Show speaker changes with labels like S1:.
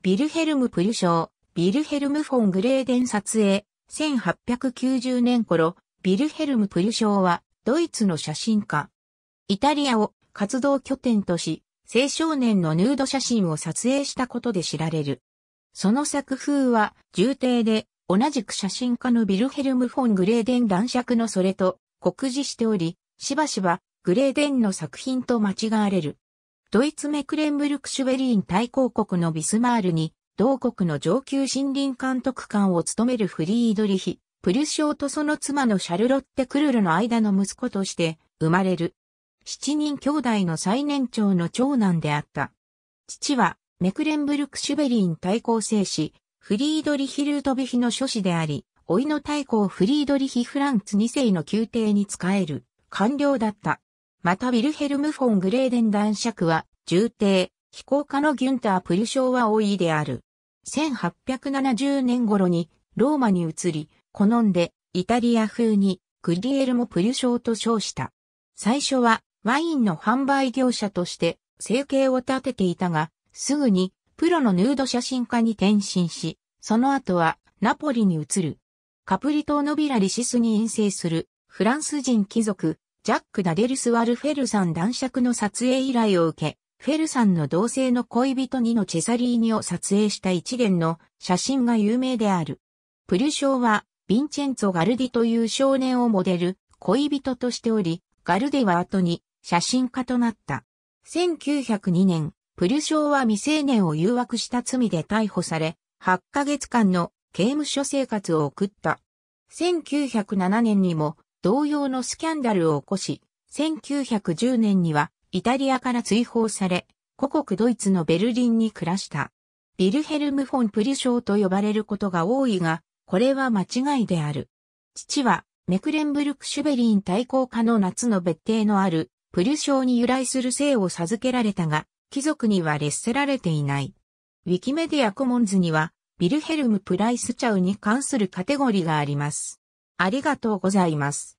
S1: ビルヘルム・プリュ賞、ビルヘルム・フォン・グレーデン撮影、1890年頃、ビルヘルム・プリュ賞は、ドイツの写真家。イタリアを活動拠点とし、青少年のヌード写真を撮影したことで知られる。その作風は、重低で、同じく写真家のビルヘルム・フォン・グレーデン男爵のそれと、酷似しており、しばしば、グレーデンの作品と間違われる。ドイツメクレンブルクシュベリーン大公国のビスマールに、同国の上級森林監督官を務めるフリードリヒ、プルショーとその妻のシャルロッテ・クルルの間の息子として生まれる。七人兄弟の最年長の長男であった。父は、メクレンブルクシュベリーン大公聖子、フリードリヒ・ルートビヒの諸子であり、老いの対公フリードリヒ・フランツ2世の宮廷に仕える、官僚だった。またウィルヘルム・フォン・グレーデン男爵は、重帝、飛行家のギュンター・プルショーは多いである。1870年頃にローマに移り、好んでイタリア風にグリエルもプリュショーと称した。最初はワインの販売業者として生計を立てていたが、すぐにプロのヌード写真家に転身し、その後はナポリに移る。カプリ島のビラリシスに陰性するフランス人貴族ジャック・ダデルスワル・フェルさん男爵の撮影依頼を受け、フェルさんの同性の恋人にのチェサリーニを撮影した一連の写真が有名である。プリュ賞は、ヴィンチェンツォ・ガルディという少年をモデル、恋人としており、ガルディは後に写真家となった。1902年、プリュ賞は未成年を誘惑した罪で逮捕され、8ヶ月間の刑務所生活を送った。1907年にも同様のスキャンダルを起こし、1910年にはイタリアから追放され、故国ドイツのベルリンに暮らした。ビルヘルム・フォン・プリショーと呼ばれることが多いが、これは間違いである。父は、メクレンブルク・シュベリン対抗下の夏の別邸のある、プリショーに由来する姓を授けられたが、貴族には劣せられていない。ウィキメディアコモンズには、ビルヘルム・プライス・チャウに関するカテゴリーがあります。ありがとうございます。